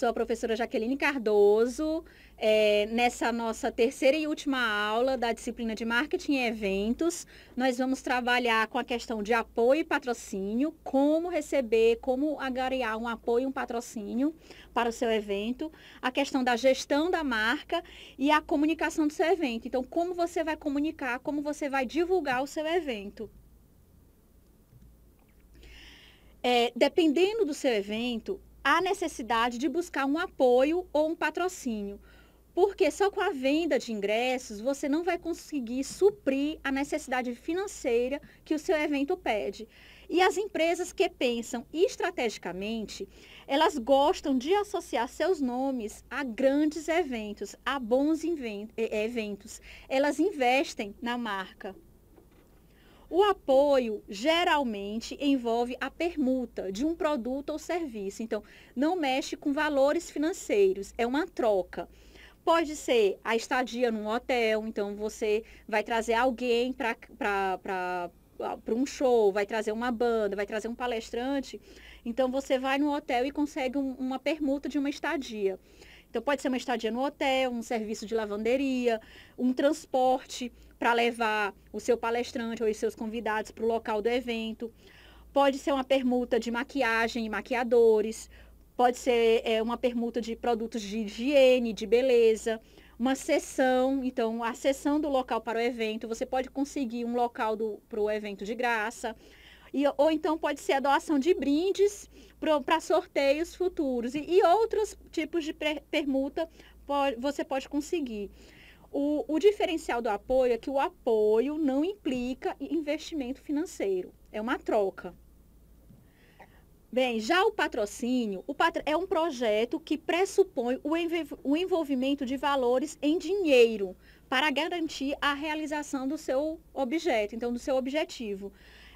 sou a professora Jaqueline Cardoso. É, nessa nossa terceira e última aula da disciplina de Marketing e Eventos, nós vamos trabalhar com a questão de apoio e patrocínio, como receber, como agariar um apoio e um patrocínio para o seu evento, a questão da gestão da marca e a comunicação do seu evento. Então, como você vai comunicar, como você vai divulgar o seu evento. É, dependendo do seu evento, a necessidade de buscar um apoio ou um patrocínio. Porque só com a venda de ingressos você não vai conseguir suprir a necessidade financeira que o seu evento pede. E as empresas que pensam estrategicamente, elas gostam de associar seus nomes a grandes eventos, a bons eventos. Elas investem na marca. O apoio geralmente envolve a permuta de um produto ou serviço. Então, não mexe com valores financeiros, é uma troca. Pode ser a estadia num hotel, então você vai trazer alguém para para um show, vai trazer uma banda, vai trazer um palestrante. Então você vai no hotel e consegue um, uma permuta de uma estadia. Então, pode ser uma estadia no hotel, um serviço de lavanderia, um transporte para levar o seu palestrante ou os seus convidados para o local do evento. Pode ser uma permuta de maquiagem e maquiadores. Pode ser é, uma permuta de produtos de higiene, de beleza. Uma sessão, então, a sessão do local para o evento. Você pode conseguir um local para o evento de graça e, ou então pode ser a doação de brindes para sorteios futuros e, e, outros tipos de permuta pode, você pode conseguir. O, o diferencial do apoio é que o apoio não implica investimento financeiro, é uma troca. Bem, já o patrocínio o patro... é um projeto que pressupõe o, o, envolvimento de valores em dinheiro para garantir a realização do seu objeto, então do seu objetivo.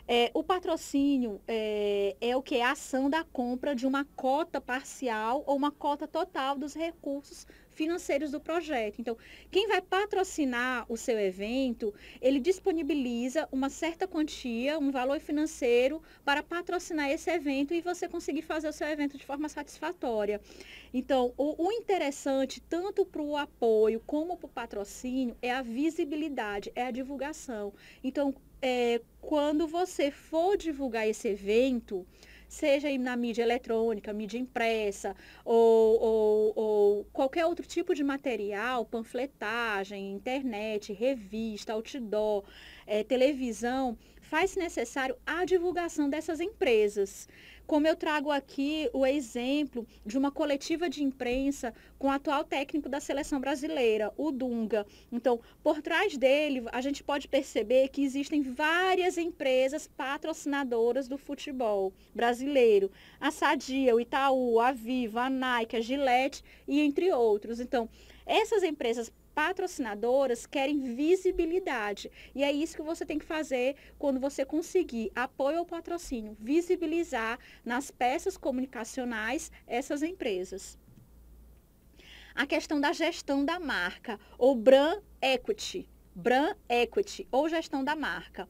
É, o patrocínio é, é o que? A ação da compra de uma cota parcial ou uma cota total dos recursos financeiros do projeto. Então, quem vai patrocinar o seu evento, ele disponibiliza uma certa quantia, um valor financeiro para patrocinar esse evento e você conseguir fazer o seu evento de forma satisfatória. Então, o, o interessante, tanto para o apoio como para o patrocínio, é a visibilidade, é a divulgação. Então, é, quando você for divulgar esse evento, seja na mídia eletrônica, mídia impressa ou, ou, ou, qualquer outro tipo de material, panfletagem, internet, revista, outdoor, é, televisão, faz necessário a divulgação dessas empresas. Como eu trago aqui o exemplo de uma coletiva de imprensa com o atual técnico da seleção brasileira, o Dunga. Então, por trás dele, a gente pode perceber que existem várias empresas patrocinadoras do futebol brasileiro. A Sadia, o Itaú, a Viva, a Nike, a Gillette e entre outros. Então, essas empresas patrocinadoras querem visibilidade. E é isso que você tem que fazer quando você conseguir apoio ao patrocínio, visibilizar nas peças comunicacionais essas empresas. A questão da gestão da marca, ou brand equity, brand equity, ou gestão da marca.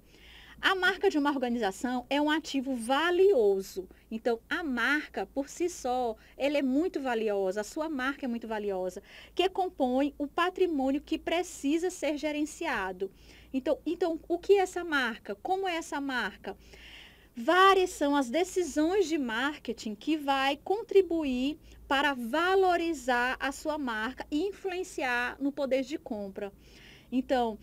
A marca de uma organização é um ativo valioso. Então, a marca por si só, ela é muito valiosa, a sua marca é muito valiosa, que compõe o patrimônio que precisa ser gerenciado. Então, então o que é essa marca? Como é essa marca? Várias são as decisões de marketing que vai contribuir para valorizar a sua marca e influenciar no poder de compra. Então,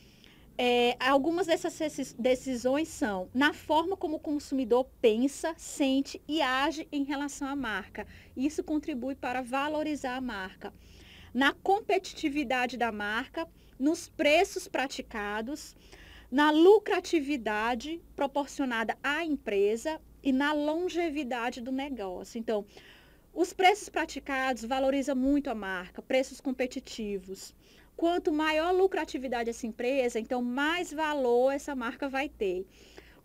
é, algumas dessas decisões são na forma como o consumidor pensa, sente e age em relação à marca. Isso contribui para valorizar a marca. Na competitividade da marca, nos preços praticados, na lucratividade proporcionada à empresa e na longevidade do negócio. Então, os preços praticados valorizam muito a marca, preços competitivos. Quanto maior lucratividade essa empresa, então mais valor essa marca vai ter.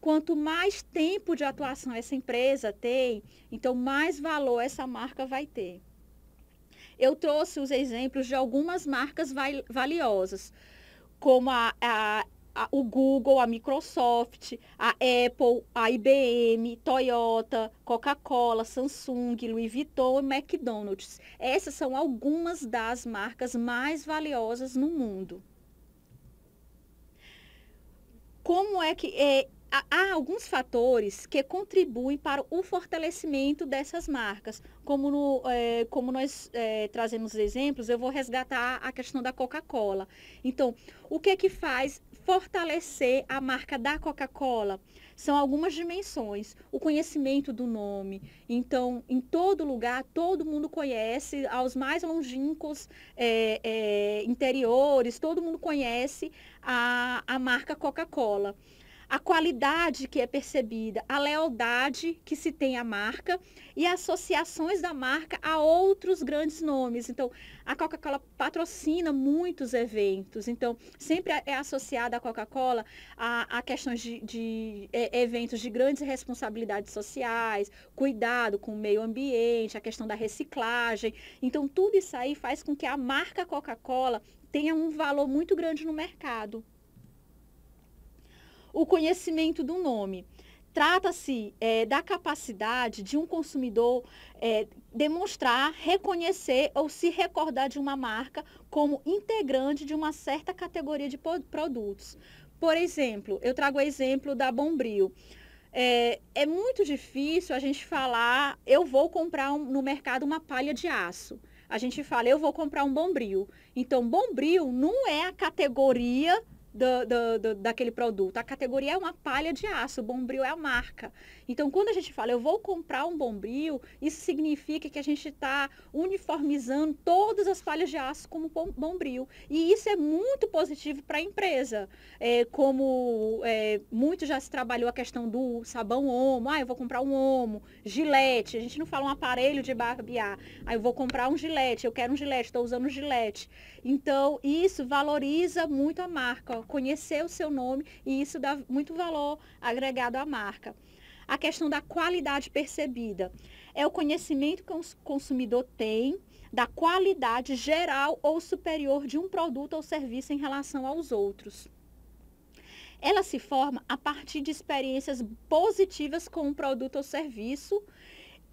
Quanto mais tempo de atuação essa empresa tem, então mais valor essa marca vai ter. Eu trouxe os exemplos de algumas marcas valiosas, como a, a a, o Google, a Microsoft, a Apple, a IBM, Toyota, Coca-Cola, Samsung, Louis Vuitton e McDonald's. Essas são algumas das marcas mais valiosas no mundo. Como é que é, há alguns fatores que contribuem para o fortalecimento dessas marcas. Como, no, é, como nós é, trazemos exemplos, eu vou resgatar a questão da Coca-Cola. Então, o que é que faz fortalecer a marca da Coca-Cola são algumas dimensões. O conhecimento do nome. Então, em todo lugar, todo mundo conhece, aos mais longínquos é, é, interiores, todo mundo conhece a, a marca Coca-Cola a qualidade que é percebida, a lealdade que se tem à marca e associações da marca a outros grandes nomes. Então, a Coca-Cola patrocina muitos eventos. Então, sempre é associada a Coca-Cola a, a, questões de, de é, eventos de grandes responsabilidades sociais, cuidado com o meio ambiente, a questão da reciclagem. Então, tudo isso aí faz com que a marca Coca-Cola tenha um valor muito grande no mercado o conhecimento do nome. Trata-se é, da capacidade de um consumidor é, demonstrar, reconhecer ou se recordar de uma marca como integrante de uma certa categoria de produtos. Por exemplo, eu trago o exemplo da Bombril. É, é, muito difícil a gente falar, eu vou comprar um, no mercado uma palha de aço. A gente fala, eu vou comprar um bombril. Então, bombril não é a categoria do, do, do, daquele produto. A categoria é uma palha de aço, o bombril é a marca. Então, quando a gente fala eu vou comprar um bombril, isso significa que a gente está uniformizando todas as falhas de aço como bombril. E isso é muito positivo para a empresa. É, como é, muito já se trabalhou a questão do sabão homo, ah, eu vou comprar um homo, gilete, a gente não fala um aparelho de barbear, ah, eu vou comprar um gilete, eu quero um gilete, estou usando um gilete. Então, isso valoriza muito a marca, ó, conhecer o seu nome e isso dá muito valor agregado à marca a questão da qualidade percebida. É o conhecimento que o consumidor tem da qualidade geral ou superior de um produto ou serviço em relação aos outros. Ela se forma a partir de experiências positivas com um produto ou serviço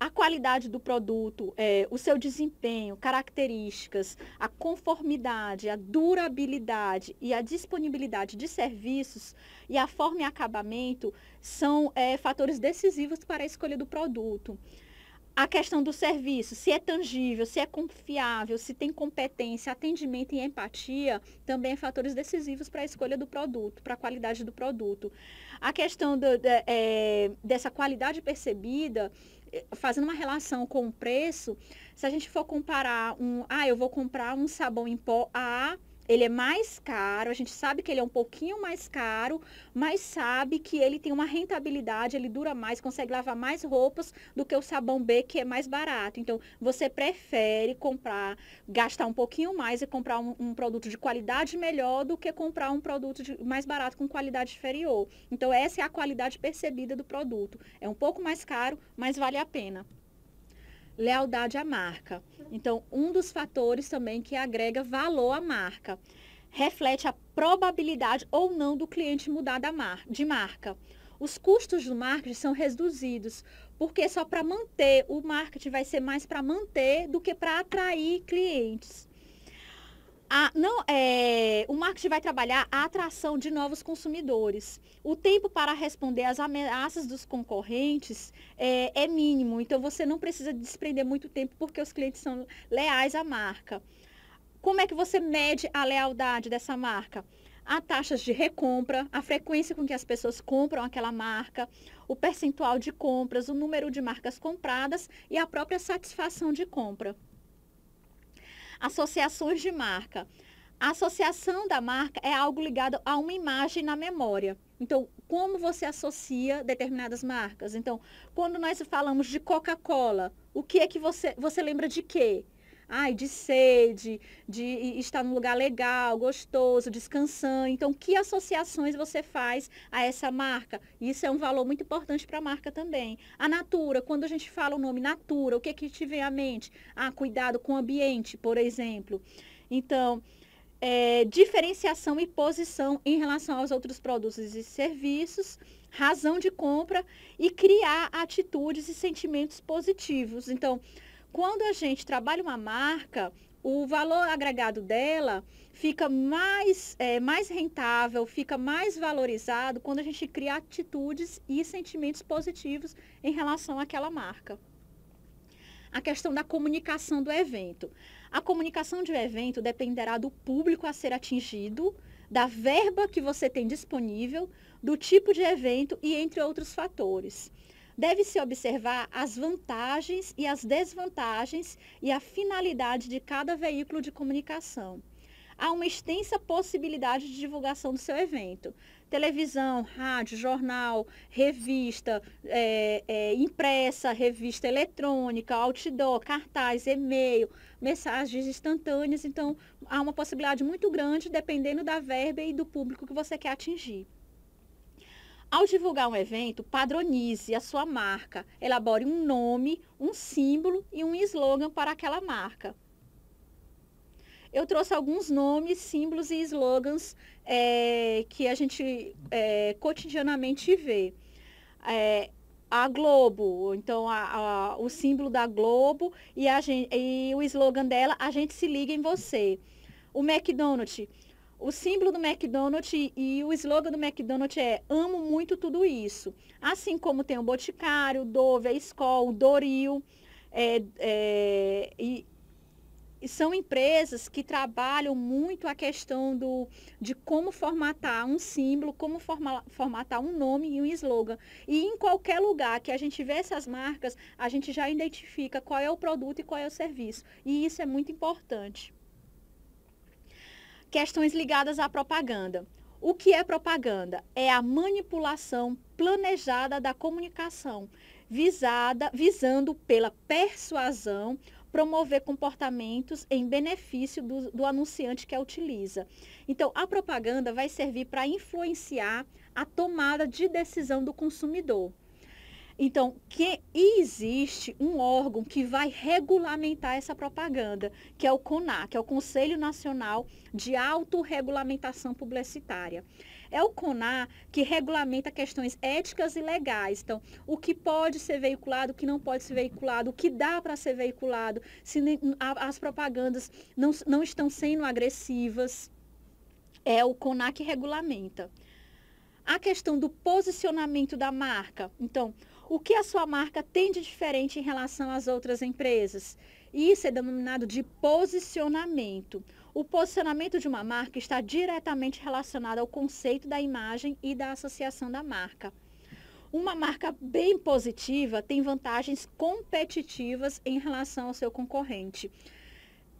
a qualidade do produto, é, o seu desempenho, características, a conformidade, a durabilidade e a disponibilidade de serviços e a forma e acabamento são é, fatores decisivos para a escolha do produto a questão do serviço, se é tangível, se é confiável, se tem competência, atendimento e empatia, também é fatores decisivos para a escolha do produto, para a qualidade do produto. A questão do, de, é, dessa qualidade percebida, eh, fazendo uma relação com o preço, se a gente for comparar um, ah, eu vou comprar um sabão em pó A, ah, ele é mais caro, a gente sabe que ele é um pouquinho mais caro, mas sabe que ele tem uma rentabilidade, ele dura mais, consegue lavar mais roupas do que o sabão B, que é mais barato. Então, você prefere comprar, gastar um pouquinho mais e comprar um, um produto de qualidade melhor do que comprar um produto de, mais barato com qualidade inferior. Então, essa é a qualidade percebida do produto. É um pouco mais caro, mas vale a pena lealdade à marca. Então, um dos fatores também que agrega valor à marca. Reflete a probabilidade ou não do cliente mudar mar, de marca. Os custos do marketing são reduzidos, porque só para manter, o marketing vai ser mais para manter do que para atrair clientes. A, não, é, o marketing vai trabalhar a atração de novos consumidores. O tempo para responder às ameaças dos concorrentes é, é mínimo, então você não precisa desprender muito tempo porque os clientes são leais à marca. Como é que você mede a lealdade dessa marca? a taxas de recompra, a frequência com que as pessoas compram aquela marca, o percentual de compras, o número de marcas compradas e a própria satisfação de compra associações de marca. A associação da marca é algo ligado a uma imagem na memória. Então, como você associa determinadas marcas? Então, quando nós falamos de Coca-Cola, o que é que você, você lembra de quê? ai, de sede, de estar num lugar legal, gostoso, descansando. Então, que associações você faz a essa marca? Isso é um valor muito importante para a marca também. A Natura, quando a gente fala o nome Natura, o que que te vem à mente? Ah, cuidado com o ambiente, por exemplo. Então, é, diferenciação e posição em relação aos outros produtos e serviços, razão de compra e criar atitudes e sentimentos positivos. Então, quando a gente trabalha uma marca, o valor agregado dela fica mais, é, mais rentável, fica mais valorizado quando a gente cria atitudes e sentimentos positivos em relação àquela marca. A questão da comunicação do evento. A comunicação de um evento dependerá do público a ser atingido, da verba que você tem disponível, do tipo de evento e entre outros fatores deve-se observar as vantagens e as desvantagens e a finalidade de cada veículo de comunicação. Há uma extensa possibilidade de divulgação do seu evento. Televisão, rádio, jornal, revista, é, é, impressa, revista eletrônica, outdoor, cartaz, e-mail, mensagens instantâneas. Então, há uma possibilidade muito grande, dependendo da verba e do público que você quer atingir. Ao divulgar um evento, padronize a sua marca, elabore um nome, um símbolo e um slogan para aquela marca. Eu trouxe alguns nomes, símbolos e slogans é, que a gente é, cotidianamente vê. É, a Globo, então a, a, o símbolo da Globo e, gente, e o slogan dela, a gente se liga em você. O McDonald's, o símbolo do McDonald's e o slogan do McDonald's é amo muito tudo isso. Assim como tem o Boticário, o Dove, a Skol, o Doril. É, é, e, e são empresas que trabalham muito a questão do, de como formatar um símbolo, como forma, formatar um nome e um slogan. E em qualquer lugar que a gente vê essas marcas, a gente já identifica qual é o produto e qual é o serviço. E isso é muito importante questões ligadas à propaganda. O que é propaganda? É a manipulação planejada da comunicação, visada, visando pela persuasão promover comportamentos em benefício do, do, anunciante que a utiliza. Então, a propaganda vai servir para influenciar a tomada de decisão do consumidor. Então, que existe um órgão que vai regulamentar essa propaganda, que é o Conac que é o Conselho Nacional de Autorregulamentação Publicitária. É o CONAR que regulamenta questões éticas e legais. Então, o que pode ser veiculado, o que não pode ser veiculado, o que dá para ser veiculado, se as propagandas não, não estão sendo agressivas. É o CONAR que regulamenta. A questão do posicionamento da marca. Então, o que a sua marca tem de diferente em relação às outras empresas. Isso é denominado de posicionamento. O posicionamento de uma marca está diretamente relacionado ao conceito da imagem e da associação da marca. Uma marca bem positiva tem vantagens competitivas em relação ao seu concorrente.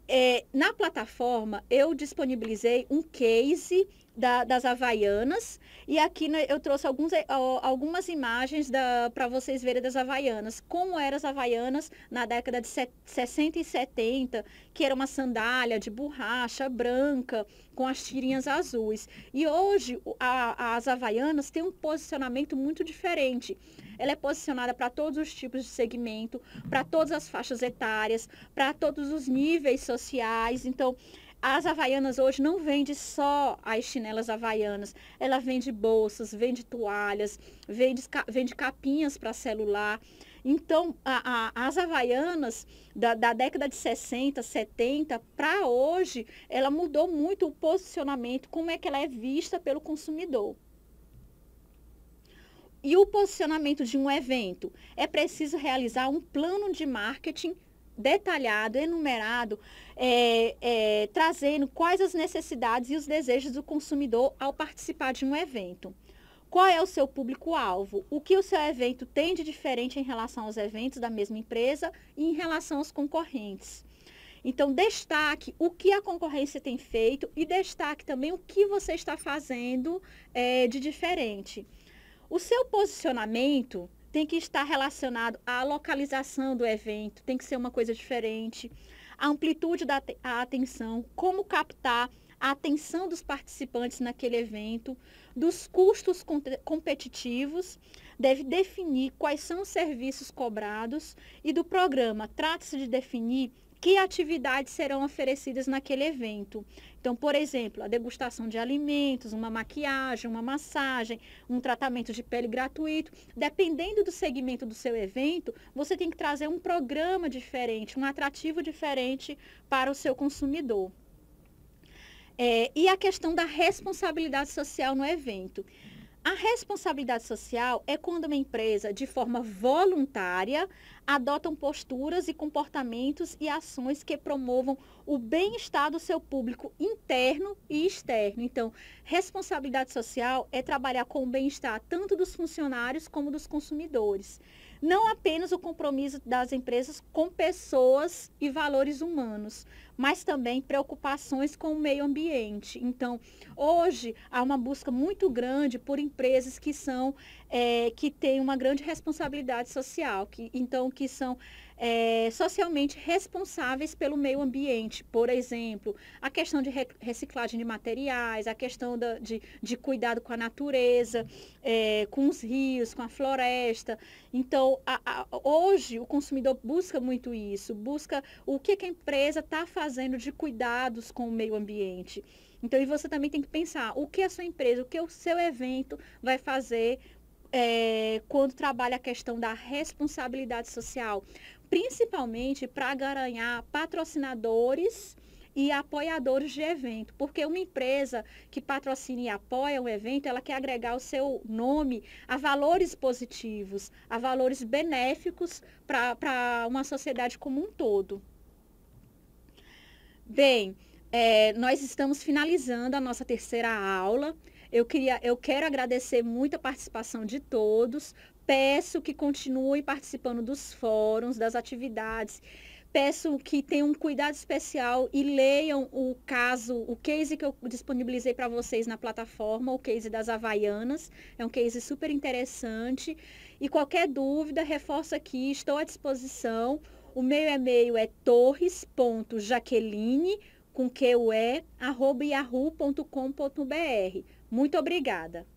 É, na plataforma, eu disponibilizei um case da, das Havaianas. E aqui né, eu trouxe alguns, eh, algumas imagens para vocês verem das Havaianas. Como eram as Havaianas na década de 60 e 70, que era uma sandália de borracha branca, com as tirinhas azuis. E hoje a, as Havaianas têm um posicionamento muito diferente. Ela é posicionada para todos os tipos de segmento, para todas as faixas etárias, para todos os níveis sociais. Então, as havaianas hoje não vende só as chinelas havaianas, ela vende bolsas, vende toalhas, vende, vende capinhas para celular. Então, a, a, as havaianas da, da, década de 60, 70 para hoje, ela mudou muito o posicionamento, como é que ela é vista pelo consumidor. E o posicionamento de um evento? É preciso realizar um plano de marketing detalhado, enumerado, é, é, trazendo quais as necessidades e os desejos do consumidor ao participar de um evento. Qual é o seu público-alvo? O que o seu evento tem de diferente em relação aos eventos da mesma empresa e em relação aos concorrentes? Então, destaque o que a concorrência tem feito e destaque também o que você está fazendo é, de diferente. O seu posicionamento tem que estar relacionado à localização do evento, tem que ser uma coisa diferente, a amplitude da a atenção, como captar a atenção dos participantes naquele evento, dos custos competitivos, deve definir quais são os serviços cobrados e do programa. Trata-se de definir que atividades serão oferecidas naquele evento. Então, por exemplo, a degustação de alimentos, uma maquiagem, uma massagem, um tratamento de pele gratuito. Dependendo do segmento do seu evento, você tem que trazer um programa diferente, um atrativo diferente para o seu consumidor. É, e a questão da responsabilidade social no evento. A responsabilidade social é quando uma empresa, de forma voluntária, adotam posturas e comportamentos e ações que promovam o bem-estar do seu público interno e externo. Então, responsabilidade social é trabalhar com o bem-estar tanto dos funcionários como dos consumidores não apenas o compromisso das empresas com pessoas e valores humanos, mas também preocupações com o meio ambiente. Então, hoje há uma busca muito grande por empresas que são é, que têm uma grande responsabilidade social, que, então que são é, socialmente responsáveis pelo meio ambiente, por exemplo, a questão de reciclagem de materiais, a questão da, de, de cuidado com a natureza, é, com os rios, com a floresta. Então, a, a, hoje o consumidor busca muito isso, busca o que, que a empresa está fazendo de cuidados com o meio ambiente. Então, e você também tem que pensar o que a sua empresa, o que o seu evento vai fazer é, quando trabalha a questão da responsabilidade social, principalmente para garanhar patrocinadores e apoiadores de evento, porque uma empresa que patrocina e apoia um evento, ela quer agregar o seu nome a valores positivos, a valores benéficos para uma sociedade como um todo. Bem, é, nós estamos finalizando a nossa terceira aula. Eu queria, eu quero agradecer muito a participação de todos. Peço que continuem participando dos fóruns, das atividades peço que tenham um cuidado especial e leiam o caso, o case que eu disponibilizei para vocês na plataforma, o case das Havaianas. É um case super interessante. E qualquer dúvida, reforço aqui, estou à disposição. O meu e-mail é torres.jaqueline, com que o é, arroba yahoo.com.br. Muito obrigada.